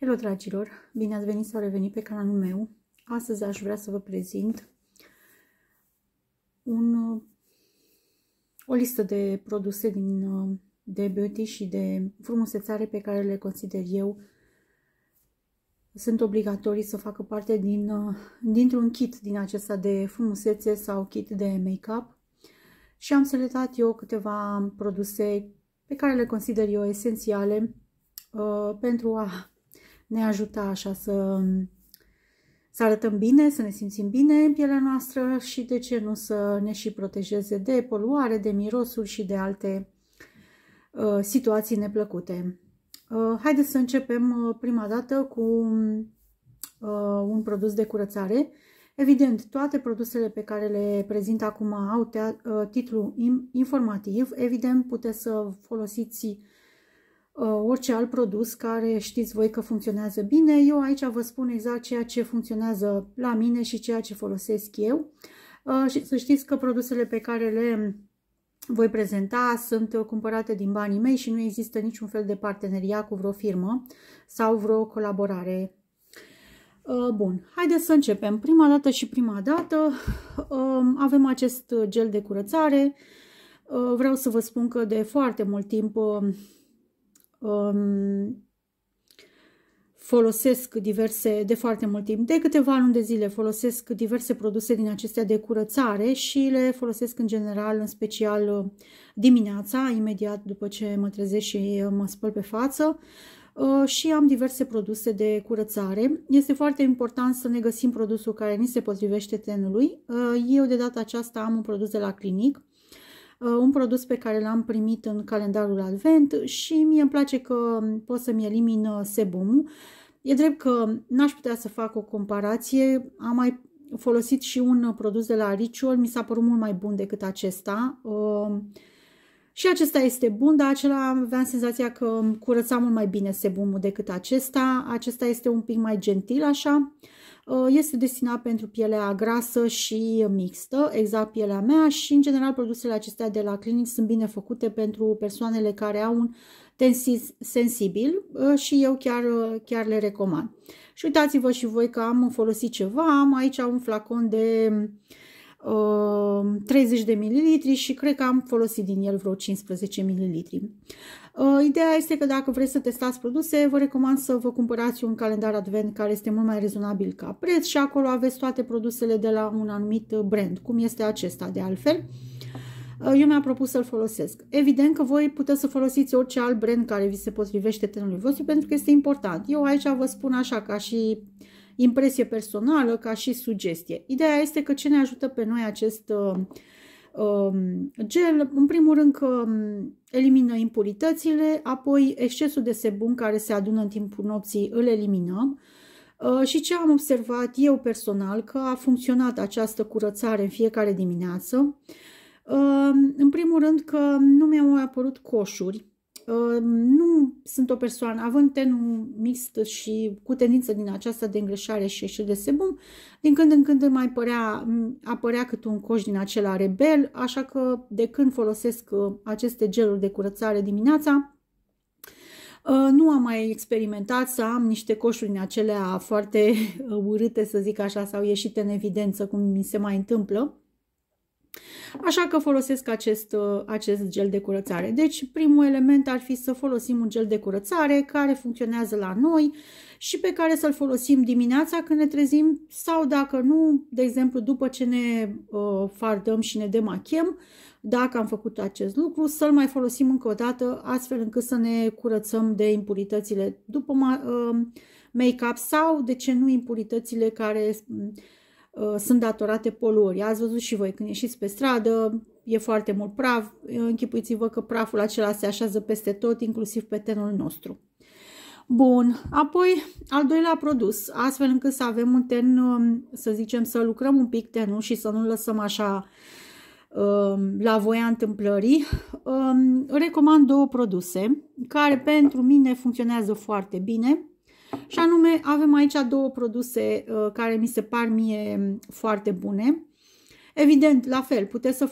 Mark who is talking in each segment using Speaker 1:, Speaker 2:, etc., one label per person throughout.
Speaker 1: Hello dragilor, bine ați venit sau revenit pe canalul meu. Astăzi aș vrea să vă prezint un, uh, o listă de produse din, uh, de beauty și de frumusețare pe care le consider eu sunt obligatorii să facă parte din, uh, dintr-un kit din acesta de frumusețe sau kit de make-up și am selectat eu câteva produse pe care le consider eu esențiale uh, pentru a ne ajuta așa să, să arătăm bine, să ne simțim bine în pielea noastră și de ce nu să ne și protejeze de poluare, de mirosuri și de alte uh, situații neplăcute. Uh, haideți să începem uh, prima dată cu uh, un produs de curățare. Evident, toate produsele pe care le prezint acum au uh, titlul informativ. Evident, puteți să folosiți Uh, orice alt produs care știți voi că funcționează bine. Eu aici vă spun exact ceea ce funcționează la mine și ceea ce folosesc eu. Uh, și să știți că produsele pe care le voi prezenta sunt cumpărate din banii mei și nu există niciun fel de parteneria cu vreo firmă sau vreo colaborare. Uh, bun, haideți să începem. Prima dată și prima dată um, avem acest gel de curățare. Vreau să vă spun că de foarte mult timp um, um, folosesc diverse, de foarte mult timp, de câteva luni de zile folosesc diverse produse din acestea de curățare și le folosesc în general, în special dimineața, imediat după ce mă trezesc și mă spăl pe față ă, și am diverse produse de curățare. Este foarte important să ne găsim produsul care ni se potrivește tenului. Ă, eu de data aceasta am un produs de la clinic Uh, un produs pe care l-am primit în calendarul Advent și mie îmi place că pot să-mi elimin uh, sebumul. E drept că n-aș putea să fac o comparație, am mai folosit și un uh, produs de la Ritual, mi s-a părut mult mai bun decât acesta. Și acesta este bun, dar acela aveam senzația că curăța mult mai bine sebumul decât acesta. Acesta este un pic mai gentil așa. Uh, este destinat pentru pielea grasă și mixtă, exact pielea mea și în general produsele acestea de la clinic sunt bine făcute pentru persoanele care au un tensis sensibil uh, și eu chiar, uh, chiar le recomand. Și uitați-vă și voi că am folosit ceva, am aici un flacon de 30 de ml și cred că am folosit din el vreo 15 ml. Uh, ideea este că dacă vreți să testați produse, vă recomand să vă cumpărați un calendar advent care este mult mai rezonabil ca preț și acolo aveți toate produsele de la un anumit brand, cum este acesta de altfel. Uh, eu mi-am propus să-l folosesc. Evident că voi puteți să folosiți orice alt brand care vi se potrivește tenului vostru pentru că este important. Eu aici vă spun așa ca și impresie personală, ca și sugestie. Ideea este că ce ne ajută pe noi acest uh, Um, gel, în primul rând că um, elimină impuritățile, apoi excesul de sebum care se adună în timpul nopții îl eliminăm. Uh, și ce am observat eu personal, că a funcționat această curățare în fiecare dimineață. Um, în primul rând că nu mi-au mai apărut coșuri, Uh, nu sunt o persoană, având tenul mixt și cu tendință din aceasta de îngreșare și ieșire de sebum, din când în când îmi mai părea, apărea cât un coș din acela rebel, așa că de când folosesc uh, aceste geluri de curățare dimineața, uh, nu am mai experimentat să am niște coșuri din acelea foarte urâte, să zic așa, sau ieșite în evidență, cum mi se mai întâmplă. Așa că folosesc acest, uh, acest gel de curățare. Deci primul element ar fi să folosim un gel de curățare care funcționează la noi și pe care să-l folosim dimineața când ne trezim sau dacă nu, de exemplu, după ce ne uh, fardăm și ne demachem, dacă am făcut acest lucru, să-l mai folosim încă o dată astfel încât să ne curățăm de impuritățile după uh, make-up sau, de ce nu, impuritățile care Uh, sunt datorate poluării. Ați văzut și voi când ieșiți pe stradă, e foarte mult praf, uh, închipuiți-vă că praful acela se așează peste tot, inclusiv pe tenul nostru. Bun, apoi al doilea produs, astfel încât să avem un ten, um, să zicem, să lucrăm un pic tenul și să nu lăsăm așa um, la voia întâmplării, um, recomand două produse care pentru mine funcționează foarte bine și anume, avem aici două produse uh, care mi se par mie foarte bune. Evident, la fel, puteți să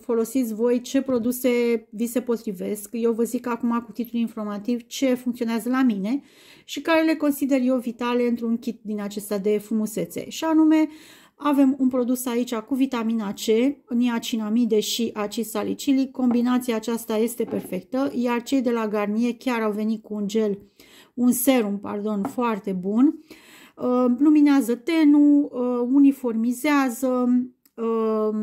Speaker 1: folosiți voi ce produse vi se potrivesc. Eu vă zic acum cu titlul informativ ce funcționează la mine și care le consider eu vitale într-un kit din acesta de frumusețe. Și anume, avem un produs aici cu vitamina C, niacinamide și acid salicilic. Combinația aceasta este perfectă, iar cei de la Garnier chiar au venit cu un gel uh, un serum, pardon, foarte bun. Uh, luminează tenul, uh, uniformizează, uh,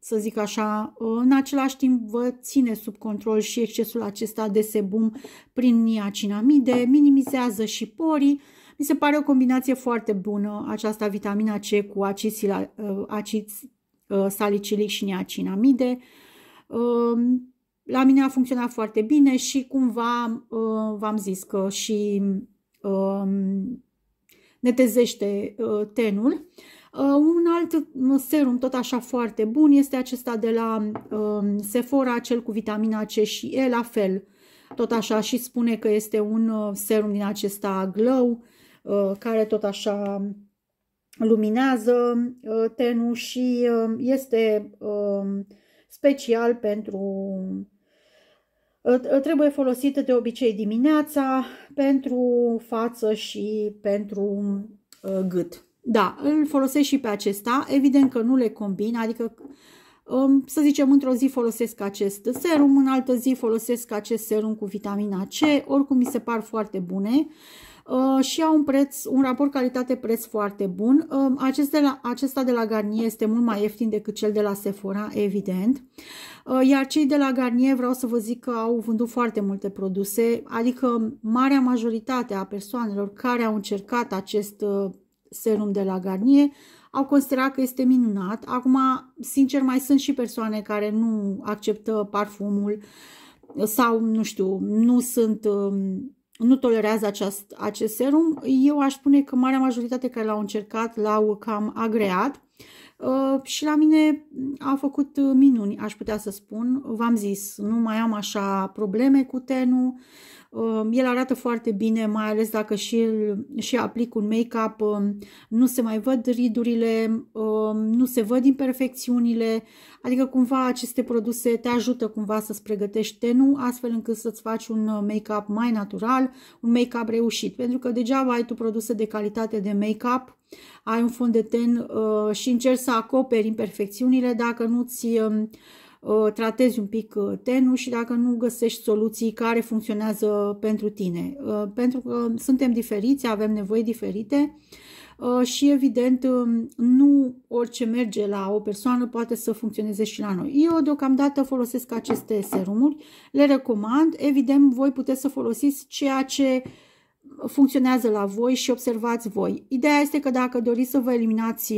Speaker 1: să zic așa, în același timp vă ține sub control și excesul acesta de sebum prin niacinamide, minimizează și porii. Mi se pare o combinație foarte bună aceasta vitamina C cu acid, acid salicilic și niacinamide la mine a funcționat foarte bine și cumva uh, v-am zis că și um, netezește uh, tenul. Uh, un alt serum tot așa foarte bun este acesta de la um, Sephora, cel cu vitamina C și E, la fel. Tot așa și spune că este un serum din acesta glow, care tot așa luminează tenul și este um, special pentru Trebuie folosită de obicei dimineața pentru față și pentru ă, gât. Da, îl folosesc și pe acesta. Evident că nu le combin, adică să zicem într-o zi folosesc acest serum, în altă zi folosesc acest serum cu vitamina C, oricum mi se par foarte bune. Uh, și au un preț, un raport calitate-preț foarte bun. Uh, acest de la, acesta de la Garnier este mult mai ieftin decât cel de la Sephora, evident. Uh, iar cei de la Garnier vreau să vă zic că au vândut foarte multe produse, adică marea majoritate a persoanelor care au încercat acest serum de la Garnier au considerat că este minunat. Acum, sincer, mai sunt și persoane care nu acceptă parfumul sau, nu știu, nu sunt um, nu tolerează aceast, acest serum. Eu aș spune că marea majoritate care l-au încercat l-au cam agreat uh, și la mine a făcut uh, minuni, aș putea să spun. V-am zis, nu mai am așa probleme cu tenul Um, el arată foarte bine, mai ales dacă și, și aplic un make-up, um, nu se mai văd ridurile, um, nu se văd imperfecțiunile, adică cumva aceste produse te ajută cumva să-ți pregătești tenul, astfel încât să-ți faci un uh, make-up mai natural, un make-up reușit, pentru că degeaba ai tu produse de calitate de make-up, ai un fond de ten uh, și încerci să acoperi imperfecțiunile dacă nu-ți Uh, tratezi un pic uh, tenul și dacă nu găsești soluții care funcționează pentru tine. Uh, pentru că suntem diferiți, avem nevoi diferite și evident um, nu orice merge la o persoană poate să funcționeze și la noi. Eu deocamdată folosesc aceste serumuri, le recomand, evident voi puteți să folosiți ceea ce uh, funcționează la voi și observați voi. Ideea este că dacă doriți să vă eliminați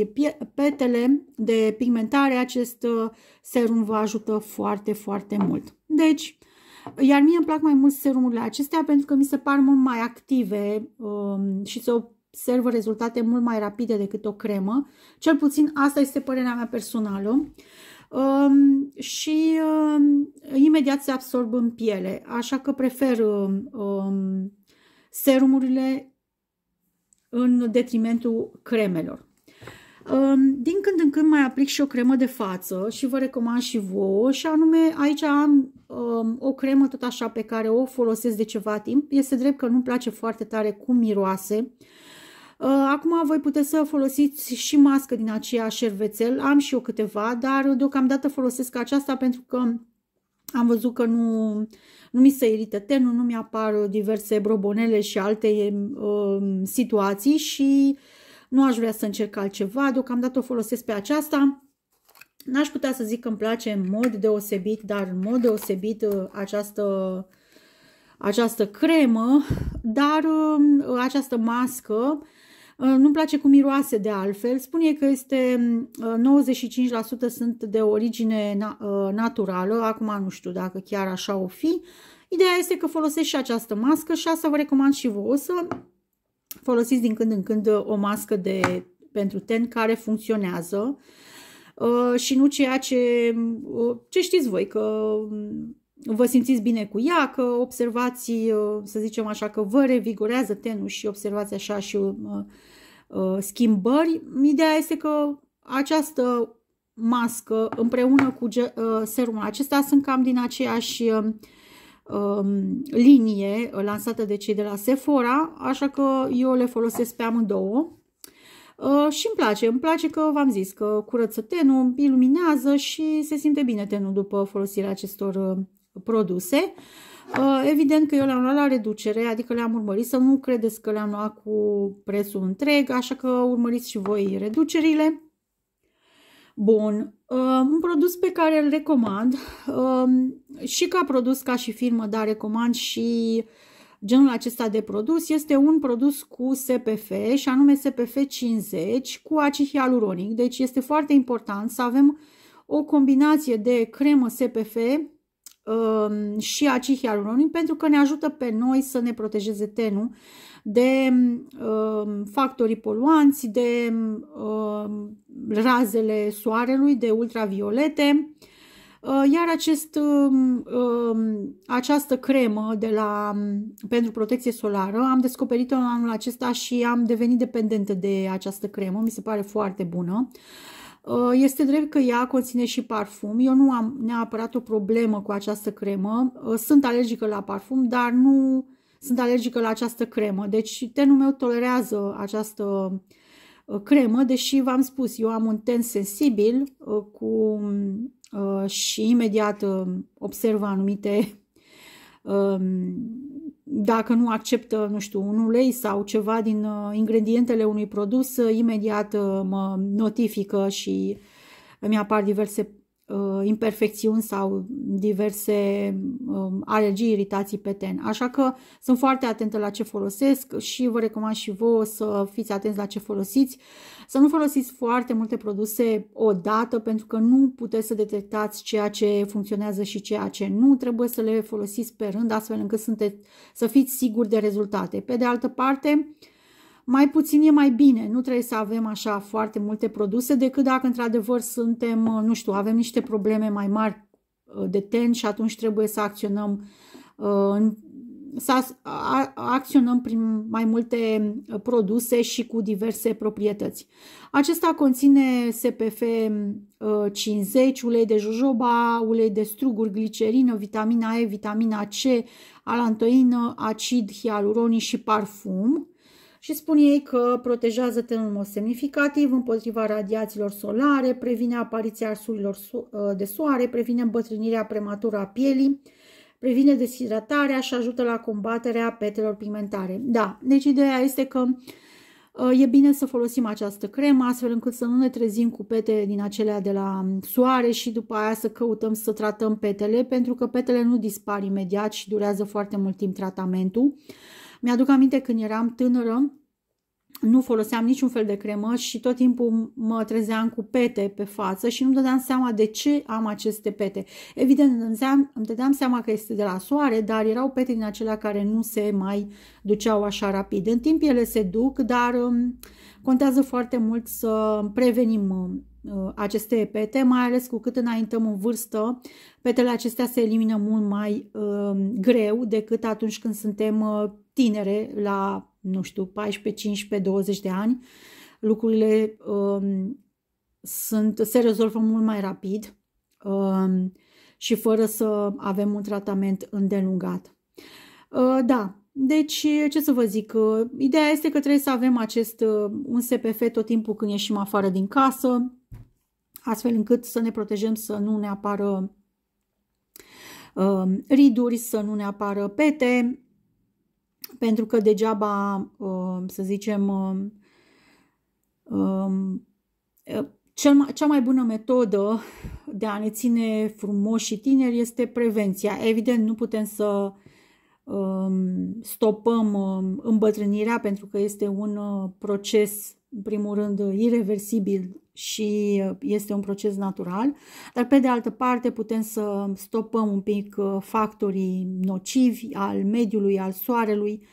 Speaker 1: petele de pigmentare, acest uh, serum vă ajută foarte, foarte mult. Deci, iar mie îmi plac mai mult serumurile acestea pentru că mi se par mult mai active um, și se observă rezultate mult mai rapide decât o cremă. Cel puțin asta este părerea mea personală. Um, și um, imediat se absorb în piele, așa că prefer um, serumurile în detrimentul cremelor. Din când în când mai aplic și o cremă de față și vă recomand și vouă și anume aici am um, o cremă tot așa pe care o folosesc de ceva timp. Este drept că nu-mi place foarte tare cum miroase. Ă, acum voi puteți să folosiți și mască din aceea șervețel, am și eu câteva, dar deocamdată folosesc aceasta pentru că am văzut că nu nu mi se irită tenul, nu mi-apar uh, diverse brobonele și alte um, situații și nu aș vrea să încerc altceva. Deocamdată o folosesc pe aceasta. N-aș putea să zic că îmi place în mod deosebit, dar în mod deosebit uh, această, această cremă, dar această mască Uh, nu-mi place cum miroase de altfel. Spune că este 95% uh, sunt de origine uh, naturală. Acum nu știu dacă chiar așa o fi. Ideea este că folosești și această mască și asta vă recomand și vouă să folosiți din când în când o mască de, pentru ten care funcționează și nu ceea ce, ce știți voi, că vă simțiți bine cu ea, că observați, uh, să zicem așa, că vă revigorează tenul și observați așa și uh, uh, schimbări. Ideea este că această mască împreună cu serumul acesta sunt cam din aceeași um, um, linie lansată de cei de la Sephora, așa că eu le folosesc pe amândouă. Uh, și îmi place, îmi place că v-am zis că curăță tenul, iluminează și se simte bine tenul după folosirea acestor produse. Uh, evident că eu le-am luat la reducere, adică le-am urmărit, să nu credeți că le-am luat cu prețul întreg, așa că urmăriți și voi reducerile. Bun, uh, un produs pe care îl recomand um, și ca produs, ca și firmă, dar recomand și genul acesta de produs este un produs cu SPF și anume SPF 50 cu acid hialuronic. Deci este foarte important să avem o combinație de cremă SPF Um, și acid hialuronin pentru că ne ajută pe noi să ne protejeze tenul de um, factorii poluanți, de um, razele soarelui, de ultraviolete. Uh, iar acest, această cremă de la, pentru protecție solară am descoperit-o anul acesta și am devenit dependentă de această cremă. Mi se pare foarte bună. Uh, este drept că ea conține și parfum. Eu nu am neapărat o problemă cu această cremă. Uh, sunt alergică la parfum, dar nu sunt alergică la această cremă. Deci tenul meu tolerează această uh, cremă, deși v-am spus, eu am un ten sensibil cu, și imediat observ anumite um, dacă nu acceptă, nu știu, un ulei sau ceva din uh, ingredientele unui produs, uh, imediat uh, mă notifică și îmi apar diverse imperfecțiuni sau diverse um, alergii, iritații pe ten. Așa că sunt foarte atentă la ce folosesc și vă recomand și vouă să fiți atenți la ce folosiți. Să nu folosiți foarte multe produse odată pentru că nu puteți să detectați ceea ce funcționează și ceea ce nu. Trebuie să le folosiți pe rând astfel încât sunteți, să fiți siguri de rezultate. Pe de altă parte, mai puțin e mai bine. Nu trebuie să avem așa foarte multe produse decât dacă într-adevăr suntem, nu știu, avem niște probleme mai mari uh, de ten și atunci trebuie să acționăm uh, să acționăm prin mai multe uh, produse și cu diverse proprietăți. Acesta conține SPF 50, uh, ulei de jojoba, ulei de struguri, glicerină, vitamina E, vitamina C, alantoină, acid hialuronic și parfum. Și spun ei că protejează tenul în mod semnificativ împotriva radiațiilor solare, previne apariția arsurilor uh, de soare, previne îmbătrânirea prematură a pielii, previne deshidratarea și ajută la combaterea petelor pigmentare. Da, deci ideea este că uh, e bine să folosim această cremă astfel încât să nu ne trezim cu pete din acelea de la um, soare și după aia să căutăm să tratăm petele pentru că petele nu dispar imediat și durează foarte mult timp tratamentul. Mi-aduc aminte când eram tânără, nu foloseam niciun fel de cremă și tot timpul mă trezeam cu pete pe față și nu-mi dădeam seama de ce am aceste pete. Evident, îmi dădeam, seama că este de la soare, dar erau pete din acelea care nu se mai duceau așa rapid. În timp ele se duc, dar um, contează foarte mult să prevenim um, uh, aceste pete, mai ales cu cât înaintăm în vârstă, petele acestea se elimină mult mai uh, greu decât atunci când suntem uh, tinere la nu știu, 14, 15, 20 de ani, lucrurile um, sunt, se rezolvă mult mai rapid um, și fără să avem un tratament îndelungat. Uh, da, deci ce să vă zic, uh, ideea este că trebuie să avem acest uh, un SPF tot timpul când ieșim afară din casă, astfel încât să ne protejăm să nu ne apară um, riduri, să nu ne apară pete, pentru că degeaba, uh, să zicem, uh, um, uh, cea mai bună metodă de a ne ține frumoși și tineri este prevenția. Evident, nu putem să um, stopăm um, îmbătrânirea pentru că este un proces în primul rând, uh, irreversibil și uh, este un proces natural, dar pe de altă parte putem să stopăm un pic uh, factorii nocivi al mediului, al soarelui,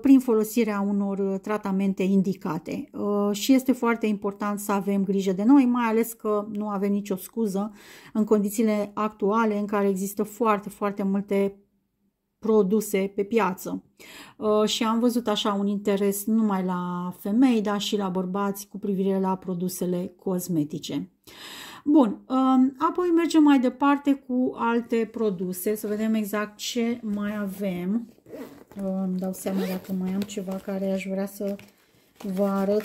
Speaker 1: prin folosirea unor tratamente indicate. Și este foarte important să avem grijă de noi, mai ales că nu avem nicio scuză în condițiile actuale în care există foarte, foarte multe produse pe piață. Uh, și am văzut așa un interes nu numai la femei, dar și la bărbați cu privire la produsele cosmetice. Bun, um, apoi mergem mai departe cu alte produse, să vedem exact ce mai avem. Uh, îmi dau seama dacă mai am ceva care aș vrea să vă arăt.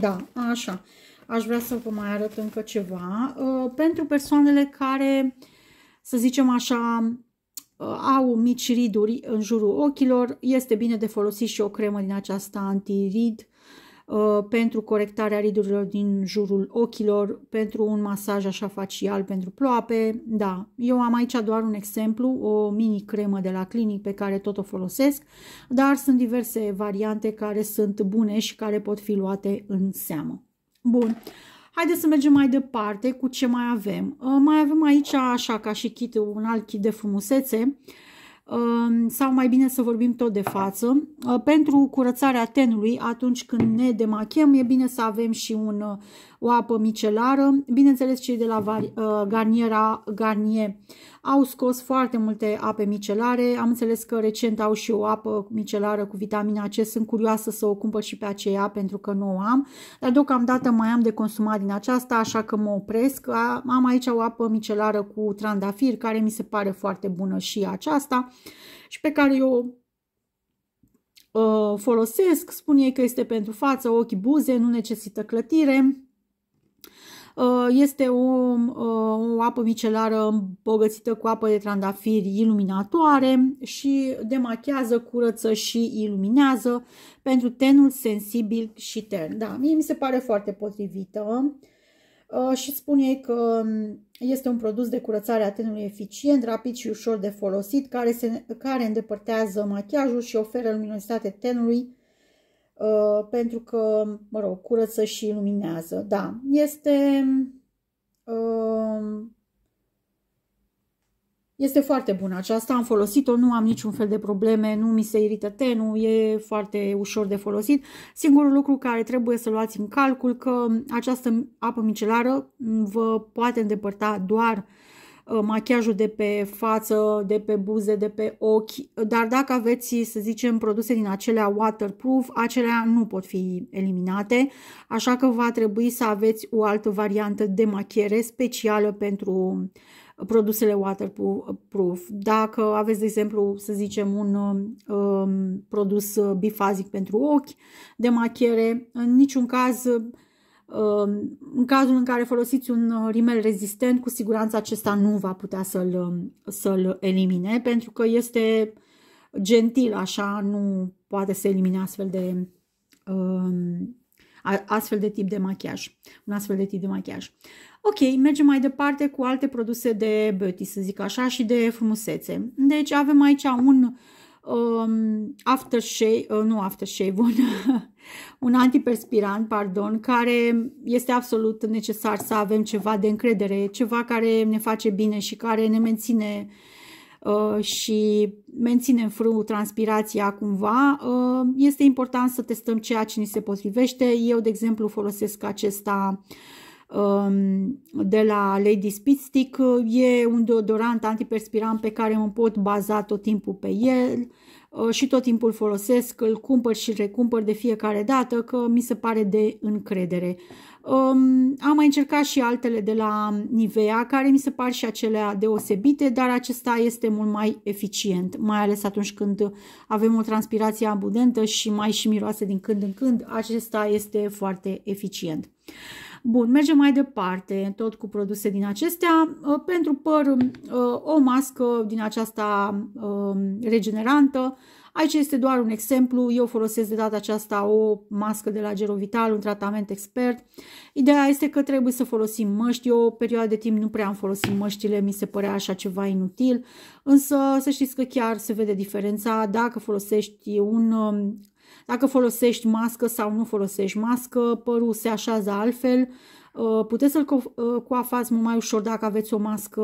Speaker 1: Da, așa. Aș vrea să vă mai arăt încă ceva. Uh, pentru persoanele care, să zicem așa, Uh, au mici riduri în jurul ochilor, este bine de folosit și o cremă din aceasta anti-rid uh, pentru corectarea ridurilor din jurul ochilor, pentru un masaj așa facial pentru ploape. Da, eu am aici doar un exemplu, o mini cremă de la clinic pe care tot o folosesc, dar sunt diverse variante care sunt bune și care pot fi luate în seamă. Bun, Haideți să mergem mai departe cu ce mai avem. Uh, mai avem aici, așa ca și kit, un alt kit de frumusețe uh, sau mai bine să vorbim tot de față. Uh, pentru curățarea tenului, atunci când ne demachem, e bine să avem și un, uh, o apă micelară. Bineînțeles, cei de la Garniera Garnier au scos foarte multe ape micelare, am înțeles că recent au și o apă micelară cu vitamina C, sunt curioasă să o cumpăr și pe aceea pentru că nu o am, dar deocamdată mai am de consumat din aceasta, așa că mă opresc. Am aici o apă micelară cu trandafir, care mi se pare foarte bună și aceasta și pe care eu uh, folosesc, spun ei că este pentru față, ochi, buze, nu necesită clătire, Uh, este o, uh, o apă micelară îmbogățită cu apă de trandafiri iluminatoare și demachează, curăță și iluminează pentru tenul sensibil și tern. Da, mie mi se pare foarte potrivită uh, și spune că este un produs de curățare a tenului eficient, rapid și ușor de folosit, care, se, care îndepărtează machiajul și oferă luminositate tenului Uh, pentru că, mă rog, curăță și iluminează. Da, este, uh, este foarte bună aceasta, am folosit-o, nu am niciun fel de probleme, nu mi se irită tenul, e foarte ușor de folosit. Singurul lucru care trebuie să luați în calcul că această apă micelară vă poate îndepărta doar uh, Uh, machiajul de pe față, de pe buze, de pe ochi, dar dacă aveți, să zicem, produse din acelea waterproof, acelea nu pot fi eliminate, așa că va trebui să aveți o altă variantă de machiere specială pentru uh, produsele waterproof. Dacă aveți, de exemplu, să zicem, un uh, um, produs bifazic pentru ochi de machiere, în niciun caz Um, în cazul în care folosiți un uh, rimel rezistent, cu siguranță acesta nu va putea să-l um, să elimine, pentru că este gentil, așa nu poate să elimine astfel de, um, astfel de tip de machiaj. Un astfel de tip de machiaj. Ok, mergem mai departe cu alte produse de beauty, să zic așa, și de frumusețe. Deci avem aici un um, aftershave, uh, nu aftershave, un un antiperspirant, pardon, care este absolut necesar să avem ceva de încredere, ceva care ne face bine și care ne menține uh, și menține în frâu transpirația cumva, uh, este important să testăm ceea ce ni se potrivește. Eu, de exemplu, folosesc acesta um, de la Lady Speed Stick. E un deodorant antiperspirant pe care mă pot baza tot timpul pe el. Uh, și tot timpul folosesc, îl cumpăr și îl recumpăr de fiecare dată, că mi se pare de încredere. Um, am mai încercat și altele de la Nivea, care mi se par și acelea deosebite, dar acesta este mult mai eficient, mai ales atunci când avem o transpirație abundentă și mai și miroase din când în când, acesta este foarte eficient. Bun, mergem mai departe, tot cu produse din acestea. Uh, pentru păr, uh, o mască din aceasta um, regenerantă. Aici este doar un exemplu, eu folosesc de data aceasta o mască de la Gerovital, un tratament expert. Ideea este că trebuie să folosim măști, eu o perioadă de timp nu prea am folosit măștile, mi se părea așa ceva inutil, însă să știți că chiar se vede diferența dacă folosești un um, dacă folosești mască sau nu folosești mască, părul se așează altfel. Uh, puteți să-l uh, coafați mult mai ușor dacă aveți o mască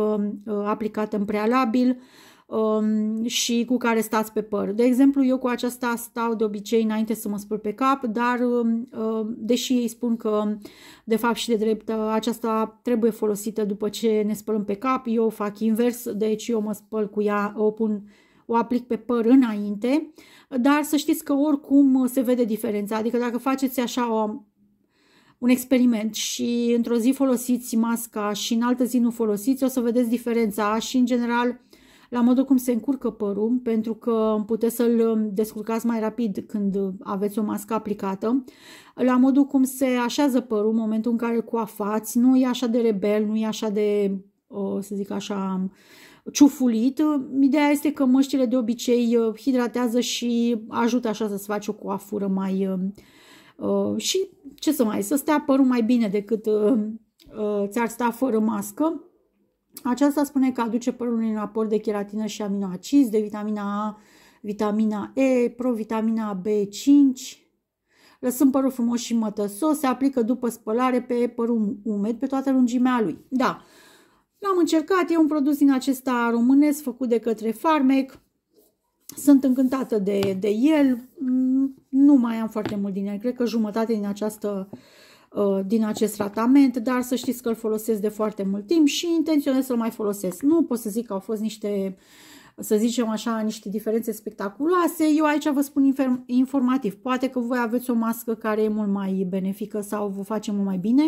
Speaker 1: uh, aplicată în prealabil um, și cu care stați pe păr. De exemplu, eu cu aceasta stau de obicei înainte să mă spăl pe cap, dar um, deși ei spun că de fapt și de drept aceasta trebuie folosită după ce ne spălăm pe cap, eu fac invers, deci eu mă spăl cu ea, o pun o aplic pe păr înainte, dar să știți că oricum uh, se vede diferența. Adică dacă faceți așa o, un experiment și într-o zi folosiți masca și în altă zi nu folosiți, o să vedeți diferența și în general la modul cum se încurcă părul, pentru că puteți să-l um, descurcați mai rapid când aveți o mască aplicată, la modul cum se așează părul în momentul în care îl coafați, nu e așa de rebel, nu e așa de, o, uh, să zic așa, ciufulit. Ideea este că măștile de obicei uh, hidratează și ajută așa să-ți faci o coafură mai... Uh, uh, și ce să mai, să stea părul mai bine decât ți-ar sta fără mască. Aceasta spune că aduce părul în raport de keratină și aminoacizi, de vitamina A, vitamina E, provitamina B5, lăsând părul frumos și mătăsos, se aplică după spălare pe părul umed pe toată lungimea lui. Da, L-am încercat, e un produs din acesta românesc făcut de către Farmec. Sunt încântată de, de el. Mm, nu mai am foarte mult din el, cred că jumătate din această uh, din acest tratament, dar să știți că îl folosesc de foarte mult timp și intenționez să-l mai folosesc. Nu pot să zic că au fost niște uh, să zicem așa, niște diferențe spectaculoase. Eu aici vă spun informativ. Poate că voi aveți o mască care e mult mai benefică sau vă face mult mai bine.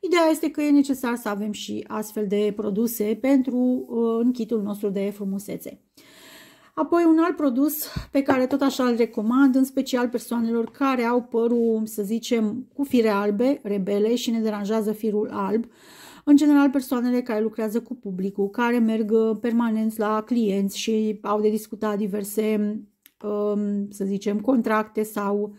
Speaker 1: Ideea este că e necesar să avem și astfel de produse pentru uh, închitul nostru de frumusețe. Apoi un alt produs pe care tot așa îl recomand, în special persoanelor care au părul, să zicem, cu fire albe, rebele și ne deranjează firul alb. Uh, în general, persoanele care lucrează cu publicul, care merg uh, permanent la clienți și au de discutat diverse, um, să zicem, contracte sau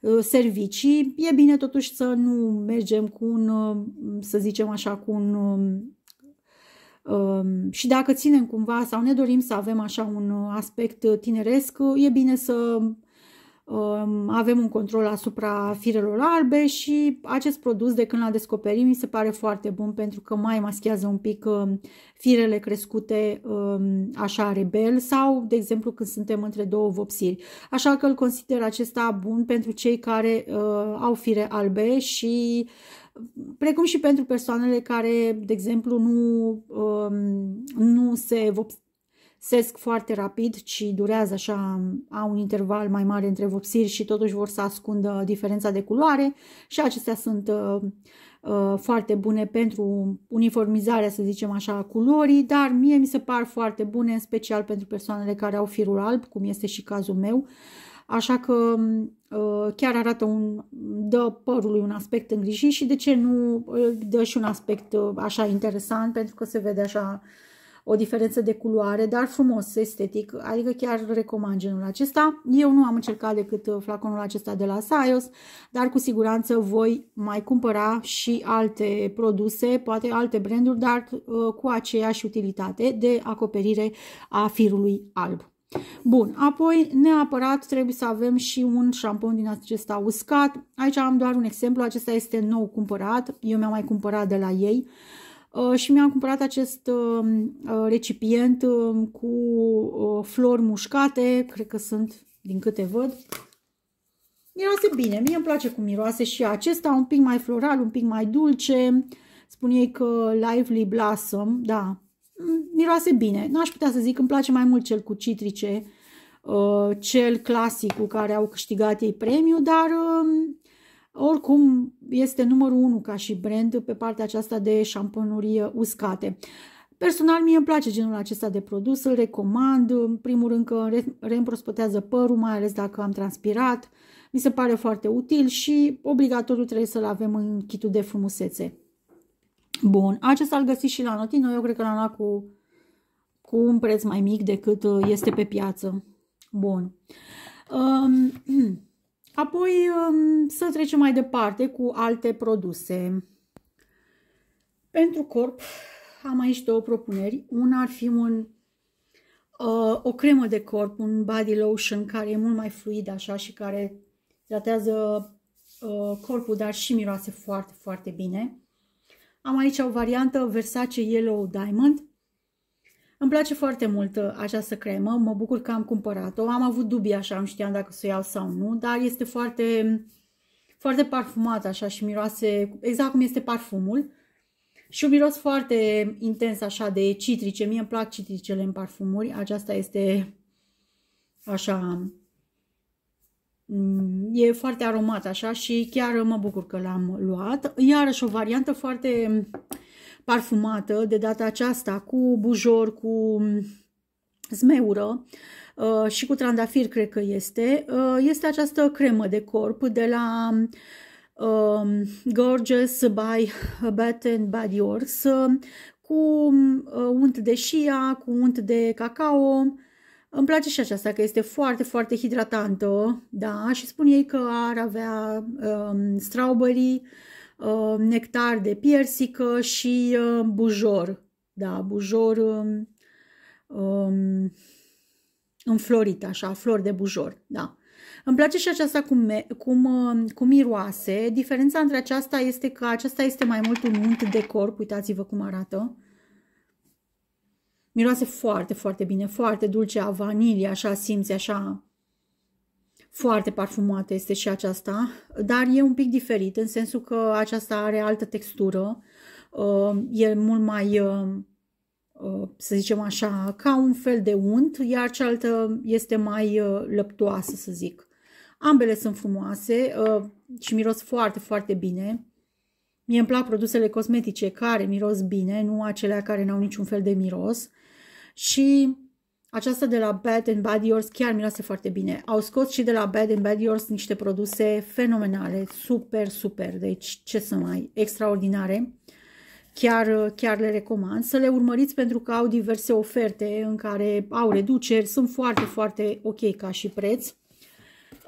Speaker 1: uh, servicii, e bine totuși să nu mergem cu un, um, să zicem așa, cu un um, și dacă ținem cumva sau ne dorim să avem așa un uh, aspect tineresc, e bine să Um, avem un control asupra firelor albe și acest produs de când l-am descoperit mi se pare foarte bun pentru că mai maschează un pic um, firele crescute um, așa rebel sau de exemplu când suntem între două vopsiri. Așa că îl consider acesta bun pentru cei care uh, au fire albe și precum și pentru persoanele care, de exemplu, nu, nu se sesc foarte rapid, ci durează așa, au un interval mai mare între vopsiri și totuși vor să ascundă diferența de culoare și acestea sunt uh, uh, foarte bune pentru uniformizarea, să zicem așa, a culorii, dar mie mi se par foarte bune, în special pentru persoanele care au firul alb, cum este și cazul meu. Așa că uh, chiar arată un, dă părului un aspect îngrijit și de ce nu uh, dă și un aspect uh, așa interesant pentru că se vede așa uh, o diferență de culoare, dar frumos, estetic, adică chiar recomand genul acesta. Eu nu am încercat decât uh, flaconul acesta de la Saios, dar cu siguranță voi mai cumpăra și alte produse, poate alte branduri, dar uh, cu aceeași utilitate de acoperire a firului alb. Bun, apoi neapărat trebuie să avem și un șampon din acesta uscat. Aici am doar un exemplu, acesta este nou cumpărat, eu mi-am mai cumpărat de la ei. Uh, Uh, și mi-am cumpărat acest um, uh, recipient um, cu uh, flori mușcate, cred că sunt din câte văd. Miroase bine, mie îmi place cum miroase și acesta, un pic mai floral, un pic mai dulce. Spun ei că Lively Blossom, da, miroase bine. N-aș putea să zic, îmi place mai mult cel cu citrice, cel clasic cu care au câștigat ei premiu, dar um, oricum, este numărul 1 ca și brand pe partea aceasta de șamponuri uscate. Personal, mie îmi place genul acesta de produs, îl recomand. În primul rând că reîmprospătează părul, mai ales dacă am transpirat. Mi se pare foarte util și obligatoriu trebuie să-l avem în kitul de frumusețe. Bun, acesta îl găsiți și la Notino. Eu cred că l-am luat cu, cu un preț mai mic decât uh, este pe piață. Bun. Um, Apoi um, să trecem mai departe cu alte produse. Pentru corp am aici două propuneri. Una ar fi un, uh, o cremă de corp, un body lotion care e mult mai fluid așa și care tratează uh, corpul, dar și miroase foarte, foarte bine. Am aici o variantă Versace Yellow Diamond îmi place foarte mult uh, această cremă, mă bucur că am cumpărat-o. Am avut dubii așa, nu știam dacă să o iau sau nu, dar este foarte, foarte parfumată așa și miroase exact cum este parfumul. Și un miros foarte intens așa de citrice. Mie îmi plac citricele în parfumuri. Aceasta este așa mm, e foarte aromat așa și chiar mă bucur că l-am luat. Iarăși o variantă foarte parfumată, de data aceasta cu bujor, cu mm, zmeură uh, și cu trandafir, cred că este, uh, este această cremă de corp de la um, Gorgeous by Bath and Body Works cu mm, uh, unt de șia, cu unt de cacao. Îmi place și aceasta că este foarte, foarte hidratantă, da, și spun ei că ar avea um, strawberry, Uh, nectar de piersică și uh, bujor. Da, bujor um, um, înflorit, așa, flori de bujor. Da. Îmi place și aceasta cu, me, cum, uh, cu miroase. Diferența între aceasta este că aceasta este mai mult un unt de corp. Uitați-vă cum arată. Miroase foarte, foarte bine, foarte dulce, a vanilie, așa simți, așa foarte parfumată este și aceasta, dar e un pic diferit în sensul că aceasta are altă textură, uh, e mult mai, uh, uh, să zicem așa, ca un fel de unt, iar cealaltă este mai lăptoasă, să zic. Ambele sunt frumoase și miros foarte, foarte bine. Mie îmi plac produsele cosmetice care miros bine, nu acelea care n-au niciun fel de miros. Și aceasta de la Bad and Bad Yours chiar miroase foarte bine. Au scos și de la Bad and Bad Yours niște produse fenomenale, super, super, deci ce să mai, extraordinare. Chiar, chiar le recomand să le urmăriți pentru că au diverse oferte în care au reduceri, sunt foarte, foarte ok ca și preț.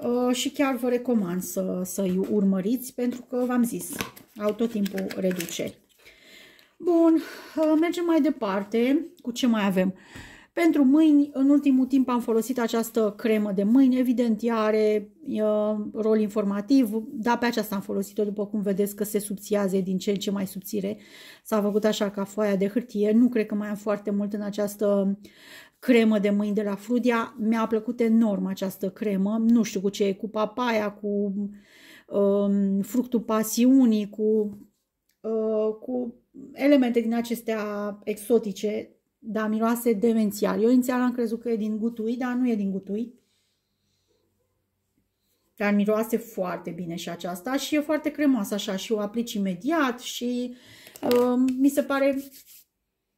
Speaker 1: Uh, și chiar vă recomand să, să îi urmăriți pentru că v-am zis, au tot timpul reduceri. Bun, uh, mergem mai departe cu ce mai avem. Uh, pentru mâini, în ultimul timp am folosit această cremă de mâini, evident ea are uh, rol informativ, dar pe aceasta am folosit-o, după cum vedeți că se subțiază din ce în ce mai subțire. S-a făcut așa ca foaia de hârtie, nu cred că mai am foarte mult în această cremă de mâini de la Frudia. Mi-a plăcut enorm această cremă, nu știu cu ce e, cu papaya, cu um, fructul pasiunii, cu, uh, cu elemente din acestea exotice da, miroase demențial. Eu inițial am crezut că e din gutui, dar nu e din gutui. Dar miroase foarte bine și aceasta și e foarte cremoasă așa și o aplici imediat și um, mi se pare...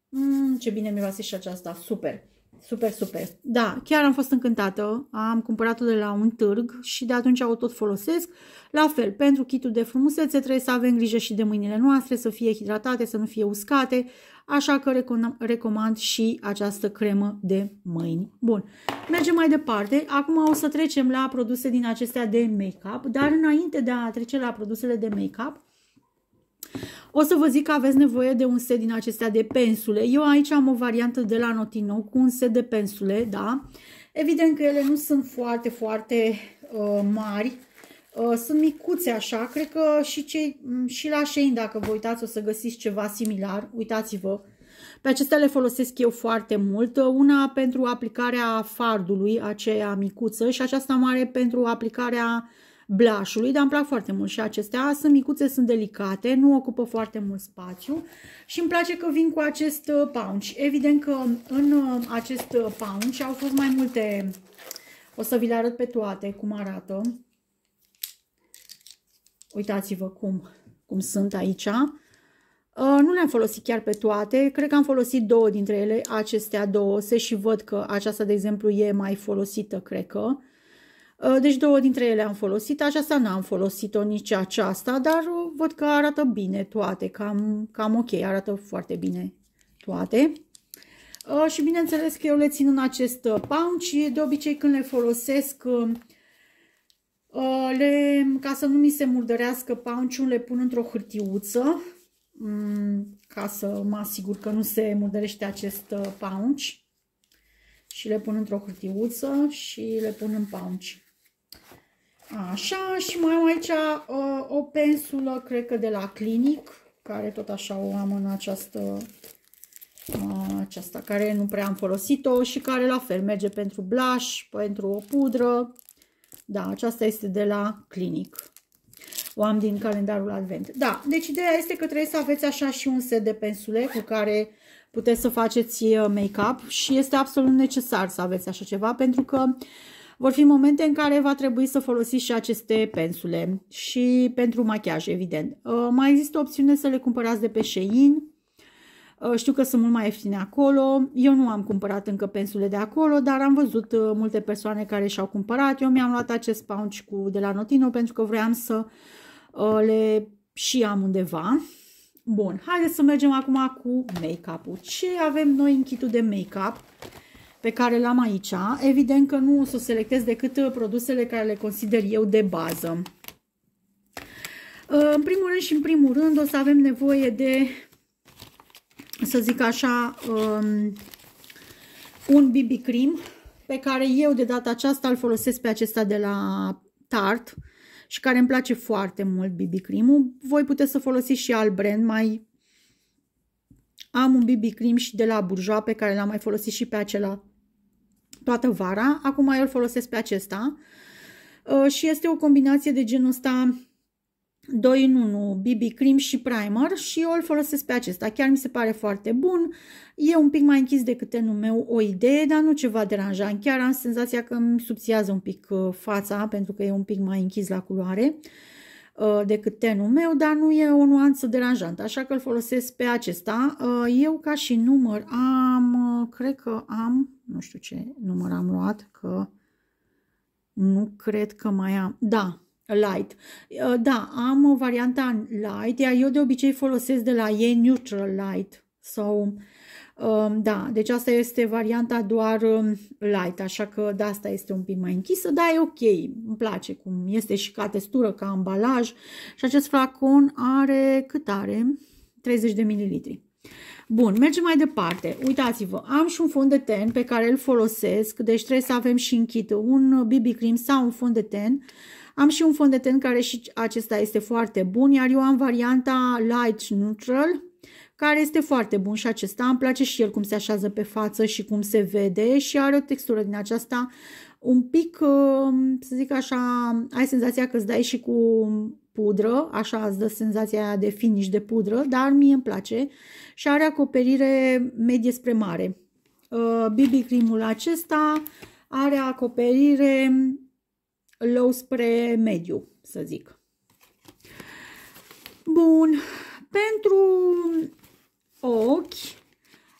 Speaker 1: Mm, ce bine miroase și aceasta, super! Super, super. Da, chiar am fost încântată. Am cumpărat-o de la un târg și de atunci o tot folosesc. La fel, pentru kitul de frumusețe trebuie să avem grijă și de mâinile noastre, să fie hidratate, să nu fie uscate, așa că recomand și această cremă de mâini. Bun, mergem mai departe. Acum o să trecem la produse din acestea de make-up, dar înainte de a trece la produsele de make-up, o să vă zic că aveți nevoie de un set din acestea de pensule. Eu aici am o variantă de la Notino cu un set de pensule, da? Evident că ele nu sunt foarte, foarte uh, mari, Uh, sunt micuțe așa, cred că și, cei, mm, și la Shein, dacă vă uitați, o să găsiți ceva similar. Uitați-vă. Pe acestea le folosesc eu foarte mult. Uh, una pentru aplicarea fardului, aceea micuță, și aceasta mare pentru aplicarea blașului, dar îmi plac foarte mult și acestea. Sunt micuțe, sunt delicate, nu ocupă foarte mult spațiu și îmi place că vin cu acest uh, pouch. Evident că în acest pouch au fost mai multe, o să vi le arăt pe toate cum arată. Uitați-vă cum, cum sunt aici. Uh, nu le-am folosit chiar pe toate, cred că am folosit două dintre ele, acestea două, se și văd că aceasta, de exemplu, e mai folosită, cred că. Uh, deci două dintre ele am folosit, aceasta n-am folosit-o nici aceasta, dar uh, văd că arată bine toate, cam, cam ok, arată foarte bine toate. Și bineînțeles că eu le țin în acest pound și de obicei când le folosesc Uh, le, ca să nu mi se murdărească panciul, le pun într-o hârtiuță mm, ca să mă asigur că nu se murdărește acest uh, paunci și le pun într-o hârtiuță și le pun în paunci. Așa, și mai am aici o, uh, o pensulă, cred că de la Clinic, care tot așa o am în această, aceasta, care nu prea am folosit-o și care la fel merge pentru blush, pentru o pudră, da, aceasta este de la clinic. O am din calendarul advent. Da, deci ideea este că trebuie să aveți așa și un set de pensule cu care puteți să faceți uh, make-up și este absolut necesar să aveți așa ceva pentru că vor fi momente în care va trebui să folosiți și aceste pensule și pentru machiaj, evident. Uh, mai există opțiune să le cumpărați de pe Shein, Uh, știu că sunt mult mai ieftine acolo. Eu nu am cumpărat încă pensule de acolo, dar am văzut uh, multe persoane care și-au cumpărat. Eu mi-am luat acest pouch cu, de la Notino pentru că vreau să uh, le și am undeva. Bun, haideți să mergem acum cu make-up-ul. Ce avem noi în kitul de make-up pe care l-am aici? Evident că nu o să selectez decât produsele care le consider eu de bază. În primul rând și în primul rând o să avem nevoie de să zic așa, um, un BB cream pe care eu de data aceasta îl folosesc pe acesta de la Tarte și care îmi place foarte mult BB cream-ul. Voi puteți să folosiți și alt brand, mai am un BB cream și de la Bourjois pe care l-am mai folosit și pe acela toată vara. Acum eu îl folosesc pe acesta. Uh, și este o combinație de genul ăsta 2 în 1 BB Cream și Primer și eu îl folosesc pe acesta. Chiar mi se pare foarte bun. E un pic mai închis decât tenul meu o idee, dar nu ceva deranjant. Chiar am senzația că îmi subțiază un pic uh, fața pentru că e un pic mai închis la culoare uh, decât tenul meu, dar nu e o nuanță deranjantă, așa că îl folosesc pe acesta. Uh, eu ca și număr am, cred că am, nu știu ce număr am luat, că nu cred că mai am, da, light. Uh, da, am varianta light, iar eu de obicei folosesc de la E neutral light. Sau, so, um, da, deci asta este varianta doar um, light, așa că de asta este un pic mai închisă, dar e ok, îmi place cum este și ca textură, ca ambalaj. Și acest flacon are, cât are? 30 de mililitri. Bun, mergem mai departe. Uitați-vă, am și un fond de ten pe care îl folosesc, deci trebuie să avem și închid un BB cream sau un fond de ten. Uh, am și un fond de ten care și acesta este foarte bun, iar eu am varianta Light Neutral, care este foarte bun și acesta îmi place și el cum se așează pe față și cum se vede și are o textură din aceasta un pic, um, să zic așa, ai senzația că îți dai și cu pudră, așa îți dă senzația de finish de pudră, dar mie îmi place și are acoperire medie spre mare. Uh, BB cream acesta are acoperire low spre mediu, să zic. Bun, pentru ochi,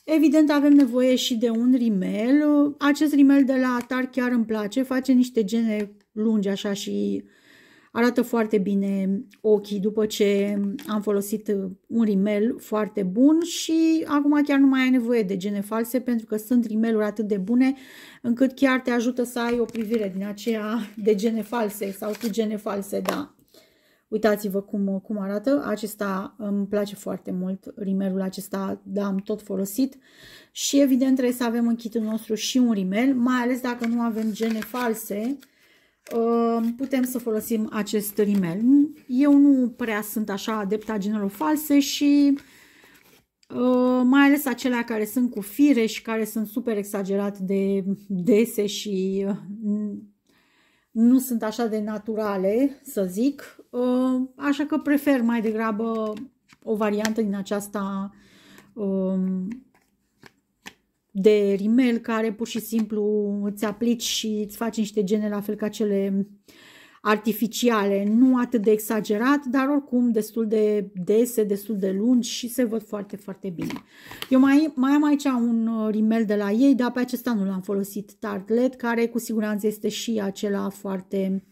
Speaker 1: evident avem nevoie și de un rimel. Acest rimel de la Atar chiar îmi place, face niște gene lungi așa și uh, Arată foarte bine ochii după ce am folosit uh, un rimel foarte bun și acum chiar nu mai ai nevoie de gene false pentru că sunt rimeluri atât de bune încât chiar te ajută să ai o privire din aceea de gene false sau cu gene false, da. Uitați-vă cum, uh, cum arată. Acesta uh, îmi place foarte mult, rimelul acesta, da, am tot folosit. Și evident trebuie să avem în kitul nostru și un rimel, mai ales dacă nu avem gene false, putem să folosim acest rimel. Eu nu prea sunt așa adepta genelor false și ă, mai ales acelea care sunt cu fire și care sunt super exagerat de dese și ă, nu sunt așa de naturale, să zic. Ă, așa că prefer mai degrabă o variantă din aceasta de rimel care pur și simplu îți aplici și îți faci niște gene la fel ca cele artificiale, nu atât de exagerat, dar oricum destul de dese, destul de lungi și se văd foarte, foarte bine. Eu mai, mai am aici un uh, rimel de la ei, dar pe acesta nu l-am folosit, Tartlet, care cu siguranță este și acela foarte,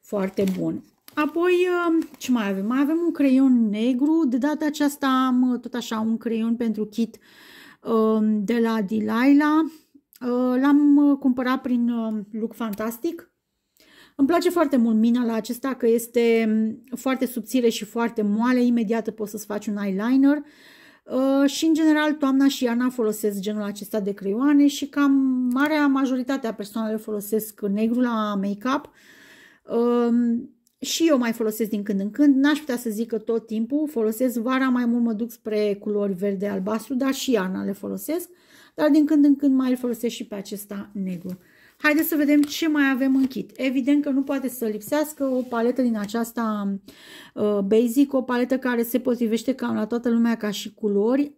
Speaker 1: foarte bun. Apoi, uh, ce mai avem? Mai avem un creion negru, de data aceasta am uh, tot așa un creion pentru kit uh, de la Delilah. Uh, l-am uh, cumpărat prin uh, Look Fantastic. Îmi place foarte mult mina la acesta că este um, foarte subțire și foarte moale. Imediat poți să-ți faci un eyeliner. Și în general toamna și iarna folosesc genul acesta de creioane și cam marea majoritate a persoanelor folosesc negru la make-up. Um, și eu mai folosesc din când în când, n-aș putea să zic că tot timpul folosesc vara, mai mult mă duc spre culori verde-albastru, dar și iarna le folosesc, dar din când în când mai îl folosesc și pe acesta negru. Haideți să vedem ce mai avem în kit. Evident că nu poate să lipsească o paletă din aceasta uh, basic, o paletă care se potrivește cam la toată lumea ca și culori.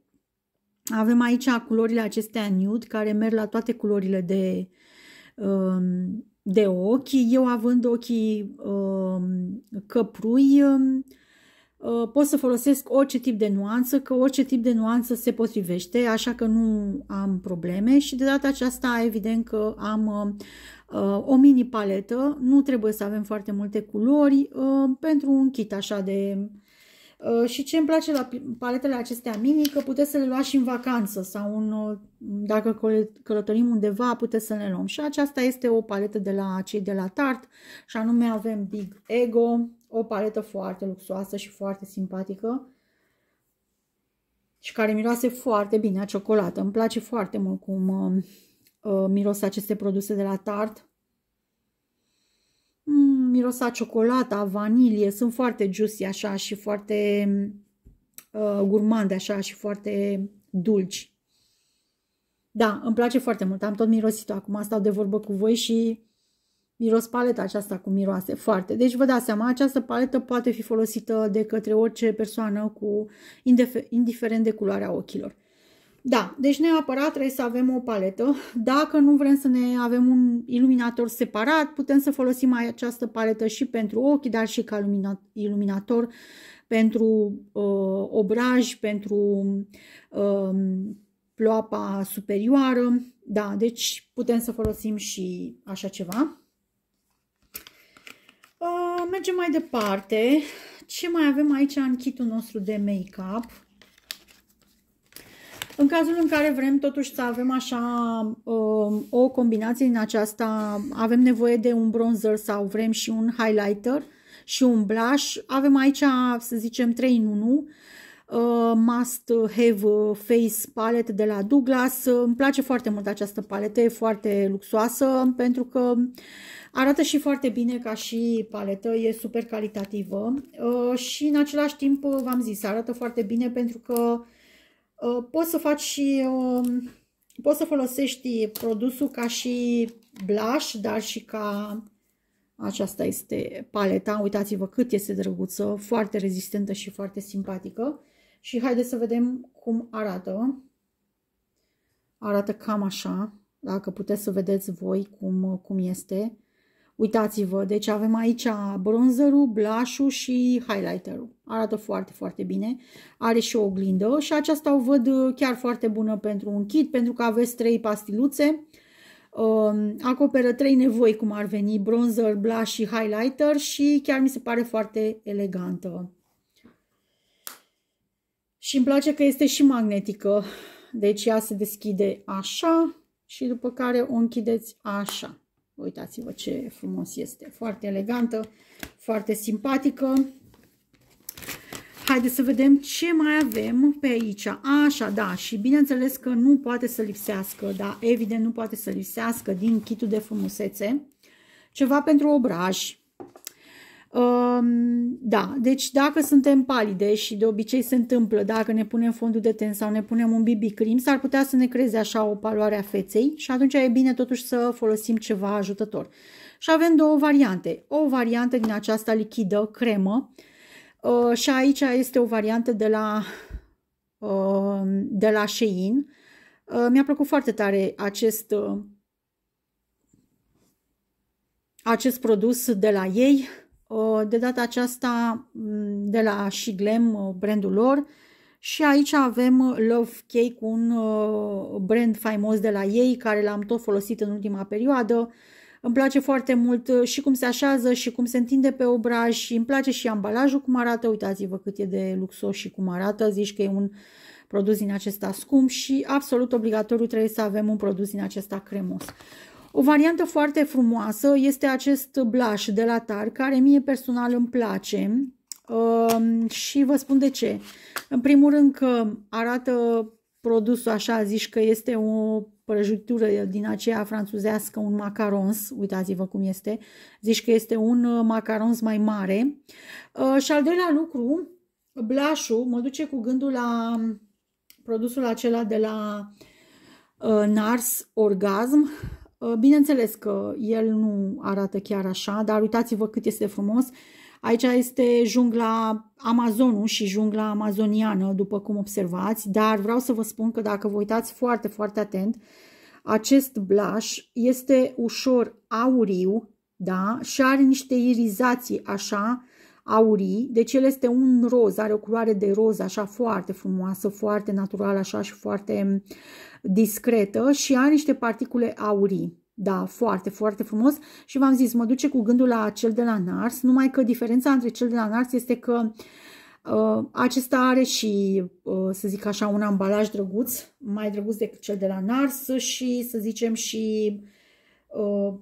Speaker 1: Avem aici culorile acestea nude care merg la toate culorile de uh, de ochi, eu având ochii căprui, ă, pot să folosesc orice tip de nuanță, că orice tip de nuanță se potrivește, așa că nu am probleme și de data aceasta evident că am ă, o mini paletă, nu trebuie să avem foarte multe culori, ă, pentru un kit așa de Uh, și ce îmi place la paletele acestea mini, că puteți să le luați și în vacanță sau în, uh, dacă călătorim undeva, puteți să le luăm. Și aceasta este o paletă de la cei de la Tart și anume avem Big Ego, o paletă foarte luxoasă și foarte simpatică și care miroase foarte bine a ciocolată. Îmi place foarte mult cum uh, uh miros aceste produse de la Tart. Mm, mirosa ciocolata, vanilie, sunt foarte juicy așa și foarte uh, gurmande așa și foarte dulci. Da, îmi place foarte mult, am tot mirosit-o acum, stau de vorbă cu voi și miros paleta aceasta cu miroase foarte. Deci vă dați seama, această paletă poate fi folosită de către orice persoană cu indiferent de culoarea ochilor. Da, deci neapărat trebuie să avem o paletă. Dacă nu vrem să ne avem un iluminator separat, putem să folosim această paletă și pentru ochi, dar și ca iluminator pentru uh, obraj, pentru uh, ploapa superioară. Da, deci putem să folosim și așa ceva. Uh, mergem mai departe. Ce mai avem aici în kitul nostru de make-up? În cazul în care vrem totuși să avem așa um, o combinație din aceasta, avem nevoie de un bronzer sau vrem și un highlighter și un blush, avem aici, să zicem, 3 în 1, Uh, must Have uh, Face Palette de la Douglas. Îmi place foarte mult această paletă, e foarte luxoasă pentru că arată și foarte bine ca și paletă, e super calitativă uh, și în același timp, uh, v-am zis, arată foarte bine pentru că Uh, poți să faci și... Um, poți să folosești produsul ca și blush, dar și ca... Aceasta este paleta. Uitați-vă cât este drăguță, foarte rezistentă și foarte simpatică. Și haideți să vedem cum arată. Arată cam așa, dacă puteți să vedeți voi cum, cum este. Uitați-vă, deci avem aici bronzerul, blush-ul și highlighterul. Arată foarte, foarte bine. Are și o oglindă și aceasta o văd chiar foarte bună pentru un kit, pentru că aveți trei pastiluțe. Um, acoperă trei nevoi, cum ar veni, bronzer, blush și highlighter și chiar mi se pare foarte elegantă. Și îmi place că este și magnetică. Deci ea se deschide așa și după care o închideți așa. Uitați-vă ce frumos este. Foarte elegantă, foarte simpatică. Haideți să vedem ce mai avem pe aici. Așa, da, și bineînțeles că nu poate să lipsească, da, evident nu poate să lipsească din kitul de frumusețe. Ceva pentru obraj, da, deci dacă suntem palide și de obicei se întâmplă, dacă ne punem fondul de ten sau ne punem un BB cream, s-ar putea să ne creeze așa o paloare a feței și atunci e bine totuși să folosim ceva ajutător. Și avem două variante. O variantă din aceasta lichidă, cremă, uh, și aici este o variantă de la, uh, de la Shein. Uh, mi-a plăcut foarte tare acest, acest produs de la ei de data aceasta mm, de la Shiglem, uh, brandul lor. Și aici avem uh, Love Cake, un uh, brand faimos de la ei, care l-am tot folosit în ultima perioadă. Îmi place foarte mult și cum se așează și cum se întinde pe obraj și îmi place și ambalajul cum arată. Uitați-vă cât e de luxos și cum arată. Zici că e un produs din acesta scump și absolut obligatoriu trebuie să avem un produs din acesta cremos. O variantă foarte frumoasă este acest blush de la Tar, care mie personal îmi place um, și vă spun de ce. În primul rând că arată produsul așa, zici că este o prăjitură din aceea franțuzească, un macarons, uitați-vă cum este, zici că este un uh, macarons mai mare. Uh, și al doilea lucru, blașul mă duce cu gândul la um, produsul acela de la uh, Nars Orgasm, Uh, bineînțeles că el nu arată chiar așa, dar uitați-vă cât este frumos. Aici este jungla Amazonul și jungla amazoniană, după cum observați, dar vreau să vă spun că dacă vă uitați foarte, foarte atent, acest blush este ușor auriu, da, și are niște irizații așa, aurii, deci el este un roz, are o culoare de roz așa foarte frumoasă, foarte naturală așa și foarte discretă și are niște particule aurii. Da, foarte, foarte frumos și v-am zis, mă duce cu gândul la cel de la Nars, numai că diferența între cel de la Nars este că uh, acesta are și, uh, să zic așa, un ambalaj drăguț, mai drăguț decât cel de la Nars și, să zicem, și uh,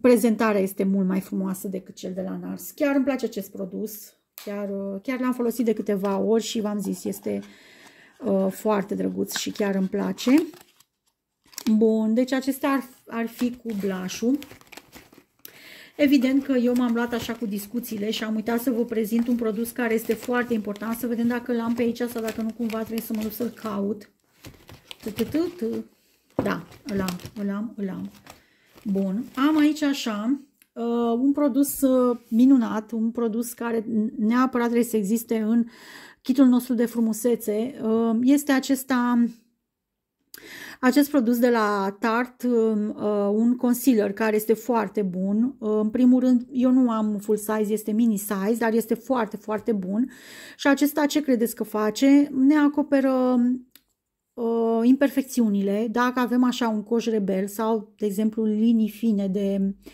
Speaker 1: prezentarea este mult mai frumoasă decât cel de la Nars. Chiar îmi place acest produs, chiar, uh, chiar l-am folosit de câteva ori și v-am zis, este... Uh, Uh, foarte drăguț și chiar îmi place. Bun, deci acestea ar, ar fi cu blașul. Evident că eu m-am luat așa cu discuțiile și am uitat să vă prezint un produs care este foarte important. Să vedem dacă l-am pe aici sau dacă nu cumva trebuie să mă duc să-l caut. Da, îl am, îl am, îl am. Bun, am aici așa uh, un produs uh, minunat, un produs care neapărat trebuie să existe în kitul nostru de frumusețe um, este acesta acest produs de la Tarte, um, uh, un concealer care este foarte bun. În um, primul rând, eu nu am full size, este mini size, dar este foarte, foarte bun. Și acesta ce credeți că face? Ne acoperă uh, imperfecțiunile. Dacă avem așa un coș rebel sau, de exemplu, linii fine de uh,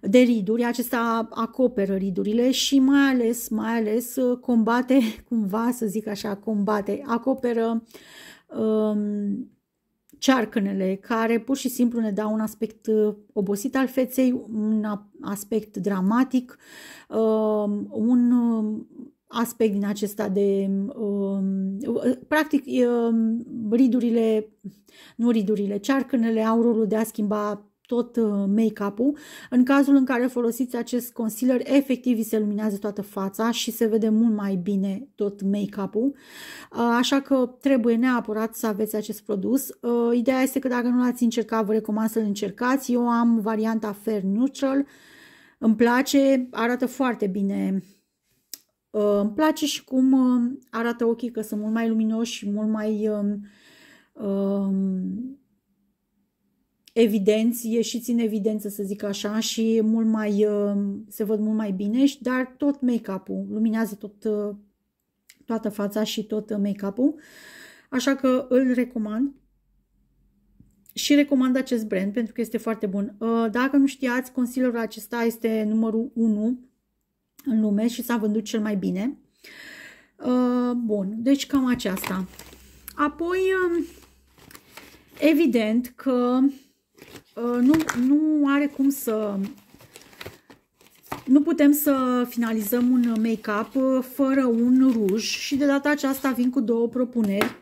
Speaker 1: de riduri, acesta acoperă ridurile și mai ales, mai ales uh, combate, cumva să zic așa, combate, acoperă um, cearcănele care pur și simplu ne dau un aspect uh, obosit al feței, un aspect dramatic, um, un um, aspect din acesta de. Um, uh, practic, um, ridurile, nu ridurile, cearcănele au rolul de a schimba tot uh, make-up-ul. În cazul în care folosiți acest concealer, efectiv vi se luminează toată fața și se vede mult mai bine tot make-up-ul. Uh, așa că trebuie neapărat să aveți acest produs. Uh, ideea este că dacă nu l-ați încercat, vă recomand să-l încercați. Eu am varianta Fair Neutral. Îmi place, arată foarte bine îmi place și cum arată ochii, că sunt mult mai luminoși și mult mai um, um evidenți, ieșiți în evidență, să zic așa, și mult mai, uh, se văd mult mai bine, dar tot make-up-ul, luminează tot, uh, toată fața și tot uh, make-up-ul, așa că îl recomand. Și recomand acest brand pentru că este foarte bun. Dacă nu știați, concealerul acesta este numărul 1 în lume și s-a vândut cel mai bine. Bun, deci cam aceasta. Apoi, um, evident că Uh, nu, nu are cum să... Nu putem să finalizăm un make-up uh, fără un ruj și de data aceasta vin cu două propuneri.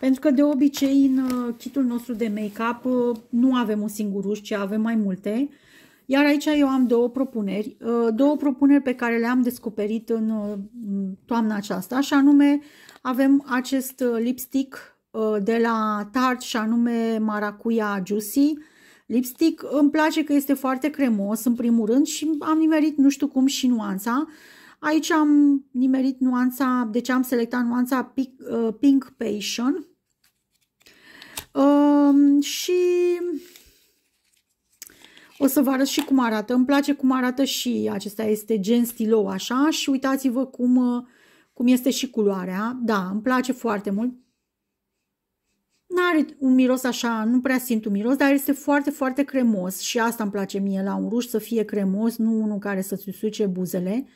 Speaker 1: Pentru că de obicei în uh, kitul nostru de make-up nu avem un singur ruj, ci avem mai multe. Iar aici eu am două propuneri, două propuneri pe care le-am descoperit în toamna aceasta și anume avem acest lipstick de la Tarte și anume Maracuja Juicy Lipstick îmi place că este foarte cremos în primul rând și am nimerit nu știu cum și nuanța. Aici am nimerit nuanța, deci am selectat nuanța Pink, uh, Pink Passion. Um, și o să vă arăt și cum arată. Îmi place cum arată și acesta este gen stilou așa și uitați-vă cum, uh, cum este și culoarea. Da, îmi place foarte mult. N-are un miros așa, nu prea simt un miros, dar este foarte, foarte cremos și asta îmi place mie la un ruș, să fie cremos, nu unul care să-ți usuce buzele.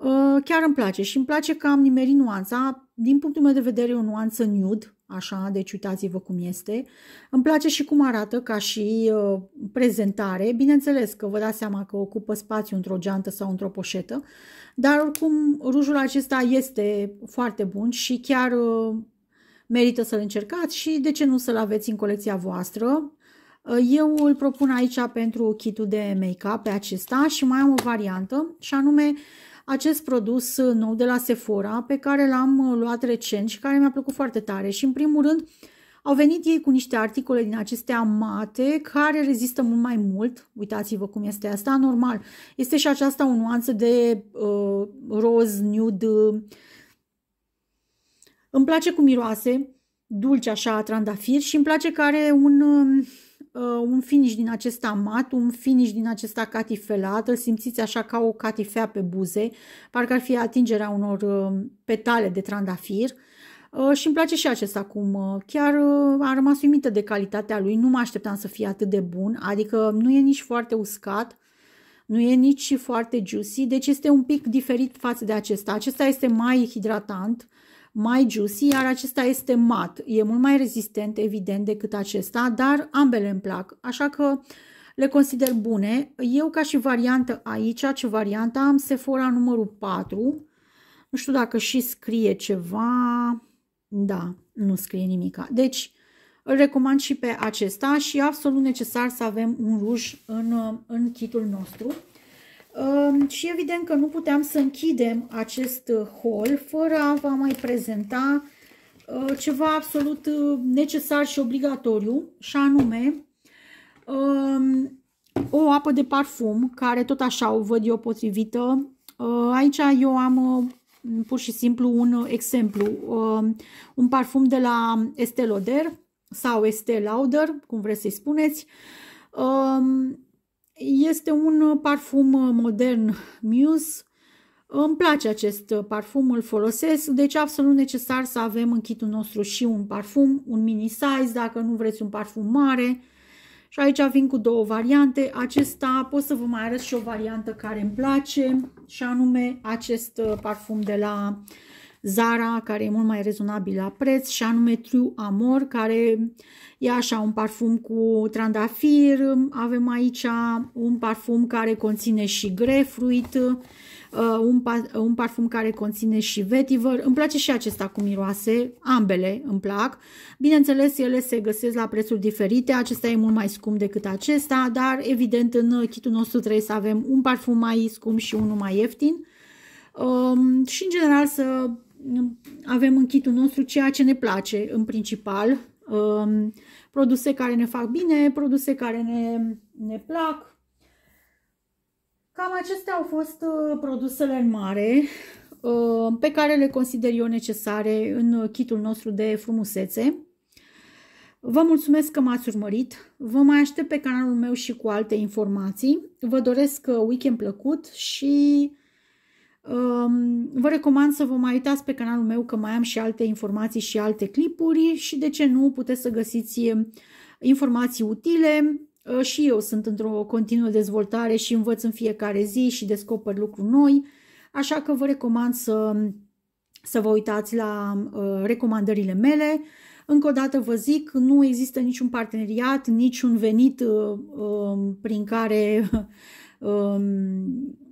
Speaker 1: Ă, chiar îmi place și îmi place că am nimerit nuanța. Din punctul meu de vedere, e o nuanță nude, așa, deci uitați-vă cum este. Îmi place și cum arată ca și ă, prezentare. Bineînțeles că vă dați seama că ocupă spațiu într-o geantă sau într-o poșetă, dar oricum rujul acesta este foarte bun și chiar ă, merită să-l încercați și de ce nu să-l aveți în colecția voastră. Eu îl propun aici pentru kitul de make-up pe acesta și mai am o variantă și anume acest produs nou de la Sephora pe care l-am luat recent și care mi-a plăcut foarte tare și în primul rând au venit ei cu niște articole din acestea mate care rezistă mult mai mult. Uitați-vă cum este asta, normal. Este și aceasta o nuanță de uh, roz nude îmi place cum miroase, dulce așa, trandafir și îmi place că are un, um, uh, un finish din acesta mat, un finish din acesta catifelat, îl simțiți așa ca o catifea pe buze, parcă ar fi atingerea unor uh, petale de trandafir. Uh, și îmi place și acesta acum. Uh, chiar uh, am rămas uimită de calitatea lui, nu mă așteptam să fie atât de bun, adică nu e nici foarte uscat, nu e nici foarte juicy, deci este un pic diferit față de acesta. Acesta este mai hidratant, uh, mai juicy, iar acesta este mat. E mult mai rezistent, evident, decât acesta, dar ambele îmi plac. Așa că le consider bune. Eu ca și variantă aici, ce variantă am Sephora numărul 4. Nu știu dacă și scrie ceva. Da, nu scrie nimica. Deci, îl recomand și pe acesta și absolut necesar să avem un ruj în, în kitul nostru. Și evident că nu puteam să închidem acest uh, hol fără a vă mai prezenta uh, ceva absolut uh, necesar și obligatoriu, și anume um, o apă de parfum, care tot așa o văd eu potrivită. Aici eu am pur și simplu un exemplu, um, un parfum de la Estée Lauder sau Estée Lauder, cum vreți să-i spuneți, um, este un uh, parfum uh, modern Muse. Îmi place acest uh, parfum, îl folosesc, deci absolut necesar să avem în kitul nostru și un parfum, un mini size, dacă nu vreți un parfum mare. Și aici vin cu două variante. Acesta pot să vă mai arăt și o variantă care îmi place și anume acest parfum de la uh, Zara, care e mult mai rezonabil la preț, și anume True Amor, care e așa un parfum cu trandafir. Avem aici un parfum care conține și grefruit, uh, un, un parfum care conține și vetiver. Îmi place și acesta cu miroase, ambele îmi plac. Bineînțeles, ele se găsesc la prețuri diferite, acesta e mult mai scump decât acesta, dar evident în kitul nostru trebuie să avem un parfum mai scump și unul mai ieftin. Um, și în general să avem în kitul nostru ceea ce ne place în principal, um, produse care ne fac bine, produse care ne, ne plac. Cam acestea au fost uh, produsele în mare uh, pe care le consider eu necesare în kitul nostru de frumusețe. Vă mulțumesc că m-ați urmărit, vă mai aștept pe canalul meu și cu alte informații. Vă doresc uh, weekend plăcut și Vă recomand să vă mai uitați pe canalul meu că mai am și alte informații și alte clipuri și de ce nu puteți să găsiți uh, informații utile. Uh, și eu sunt într-o continuă dezvoltare și învăț în fiecare zi și descoper lucruri noi, așa că vă recomand să, să vă uitați la uh, recomandările mele. Încă o dată vă zic, nu există niciun parteneriat, niciun venit uh, uh, prin care uh,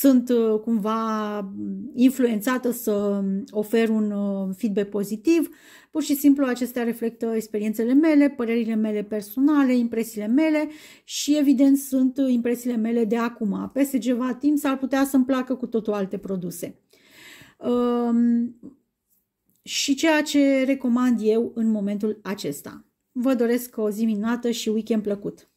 Speaker 1: sunt uh, cumva influențată să ofer un uh, feedback pozitiv. Pur și simplu acestea reflectă experiențele mele, părerile mele personale, impresiile mele și evident sunt impresiile mele de acum. Peste ceva timp s-ar putea să-mi placă cu totul alte produse. Um, și ceea ce recomand eu în momentul acesta. Vă doresc o zi minunată și weekend plăcut!